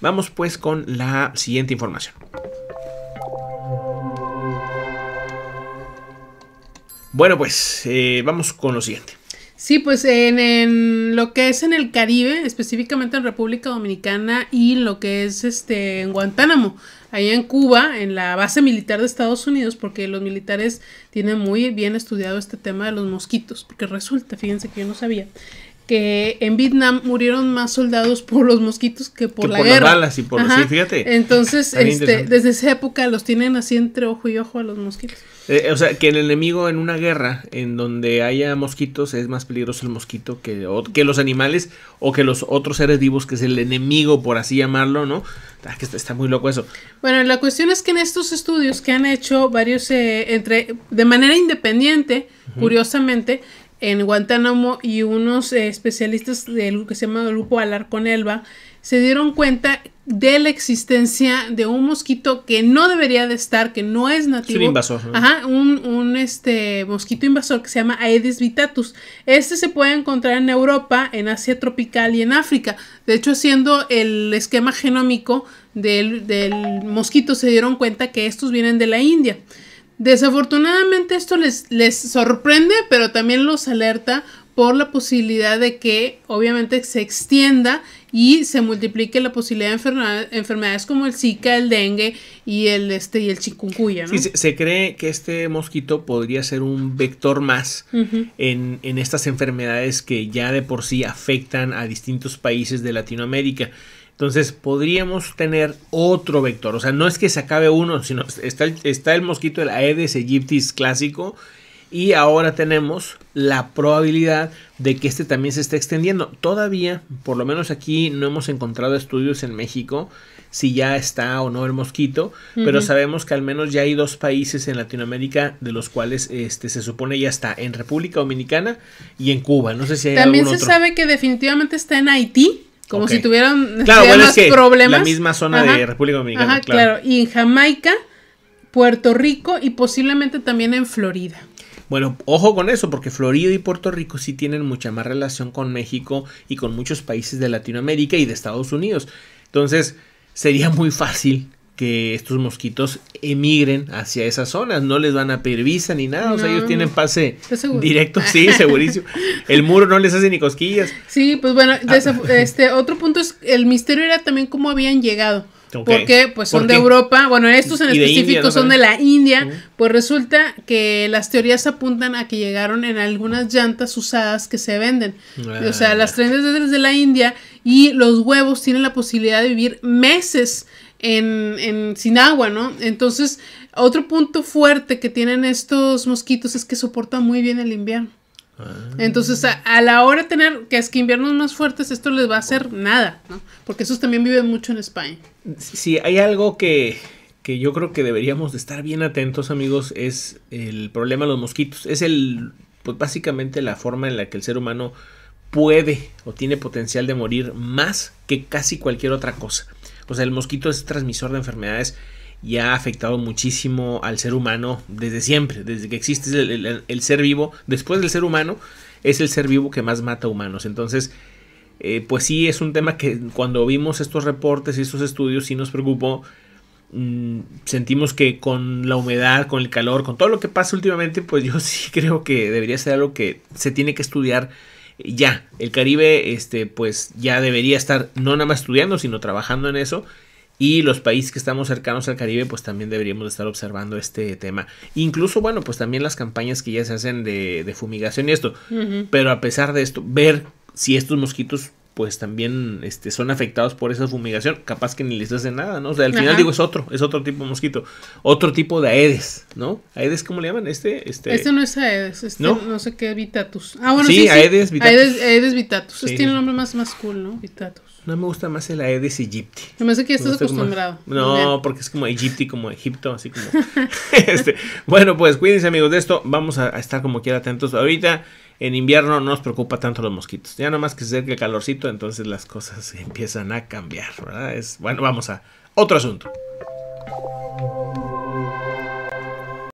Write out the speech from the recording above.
Vamos pues con la siguiente información. Bueno, pues eh, vamos con lo siguiente. Sí, pues en, lo que es en el Caribe, específicamente en República Dominicana y lo que es este en Guantánamo, ahí en Cuba, en la base militar de Estados Unidos, porque los militares tienen muy bien estudiado este tema de los mosquitos, porque resulta, fíjense que yo no sabía, que en Vietnam murieron más soldados por los mosquitos que por que la por Las balas y por los... fíjate. Entonces, este, desde esa época los tienen así entre ojo y ojo a los mosquitos. Eh, eh, o sea, que el enemigo en una guerra en donde haya mosquitos es más peligroso el mosquito que, los animales o que los otros seres vivos, que es el enemigo, por así llamarlo, ¿no? Ah, que está, muy loco eso. Bueno, la cuestión es que en estos estudios que han hecho varios, eh, entre de manera independiente, curiosamente, en Guantánamo y unos eh, especialistas del que se llama Grupo Alarcón Elba se dieron cuenta de la existencia de un mosquito que no debería de estar, que no es nativo. un invasor. Ajá, un, este, mosquito invasor que se llama Aedes vitatus. Este se puede encontrar en Europa, en Asia tropical y en África. De hecho, haciendo el esquema genómico del, del mosquito, se dieron cuenta que estos vienen de la India. Desafortunadamente esto les, les sorprende, pero también los alerta por la posibilidad de que obviamente se extienda y se multiplique la posibilidad de enfermedades como el Zika, el dengue y el este y el chikungunya. se, cree que este mosquito podría ser un vector más en, en estas enfermedades que ya de por sí afectan a distintos países de Latinoamérica. Entonces podríamos tener otro vector. O sea, no es que se acabe uno, sino está el, está el mosquito del Aedes aegyptis clásico. Y ahora tenemos la probabilidad de que este también se esté extendiendo. Todavía, por lo menos aquí, no hemos encontrado estudios en México si ya está o no el mosquito, pero sabemos que al menos ya hay dos países en Latinoamérica de los cuales este, se supone ya está, en República Dominicana y en Cuba. No sé si hay También se sabe que definitivamente está en Haití. Como si tuvieran claro, La misma zona de República Dominicana. claro. claro. Y en Jamaica, Puerto Rico y posiblemente también en Florida. Bueno, ojo con eso, porque Florida y Puerto Rico sí tienen mucha más relación con México y con muchos países de Latinoamérica y de Estados Unidos. Entonces, sería muy fácil que estos mosquitos emigren hacia esas zonas. No les van a pedir ni nada. o sea, ellos tienen pase pues directo. Sí, segurísimo. el muro no les hace ni cosquillas. Sí, pues bueno, ah. este otro punto es el misterio era también cómo habían llegado. Porque pues son de Europa, bueno, estos en específico son de la India, pues resulta que las teorías apuntan a que llegaron en algunas llantas usadas que se venden. O sea, ah. las trenes desde la India y los huevos tienen la posibilidad de vivir meses en, en, sin agua, ¿no? Entonces, otro punto fuerte que tienen estos mosquitos es que soportan muy bien el invierno. Ah. Entonces, a, la hora de tener que es que inviernos más fuertes, esto les va a hacer nada, ¿no? Porque esos también viven mucho en España. Sí, hay algo que, que yo creo que deberíamos de estar bien atentos, amigos, es el problema de los mosquitos. Es el, pues básicamente la forma en la que el ser humano puede o tiene potencial de morir más que casi cualquier otra cosa pues el mosquito es transmisor de enfermedades y ha afectado muchísimo al ser humano desde siempre, desde que existe el, ser vivo, después del ser humano, es el ser vivo que más mata humanos. Entonces, eh, pues sí, es un tema que cuando vimos estos reportes y estos estudios sí nos preocupó. Mm, sentimos que con la humedad, con el calor, con todo lo que pasa últimamente, pues yo sí creo que debería ser algo que se tiene que estudiar ya, el Caribe, este, pues ya debería estar no nada más estudiando, sino trabajando en eso. Y los países que estamos cercanos al Caribe, pues también deberíamos estar observando este tema. Incluso, bueno, pues también las campañas que ya se hacen de, de fumigación y esto. Pero a pesar de esto, ver si estos mosquitos pues también este, son afectados por esa fumigación, capaz que ni les hace nada, ¿no? O sea, al final digo, es otro, es otro tipo de mosquito, otro tipo de aedes, ¿no? ¿Aedes cómo le llaman? Este, este... Este no es aedes, este ¿No? no sé qué, vitatus. Ah, bueno, sí, sí aedes, vitatus. Aedes, aedes vitatus, este tiene un nombre más, más cool, ¿no? Vitatus. No me gusta más el aedes aegypti. Me parece que ya estás acostumbrado. no, porque es como aegypti, como Egipto, así como... este. Bueno, pues cuídense amigos de esto, vamos a estar como quiera atentos ahorita. En invierno no nos preocupa tanto los mosquitos. Ya más que se acerque el calorcito, entonces las cosas empiezan a cambiar, Es, bueno, vamos a otro asunto.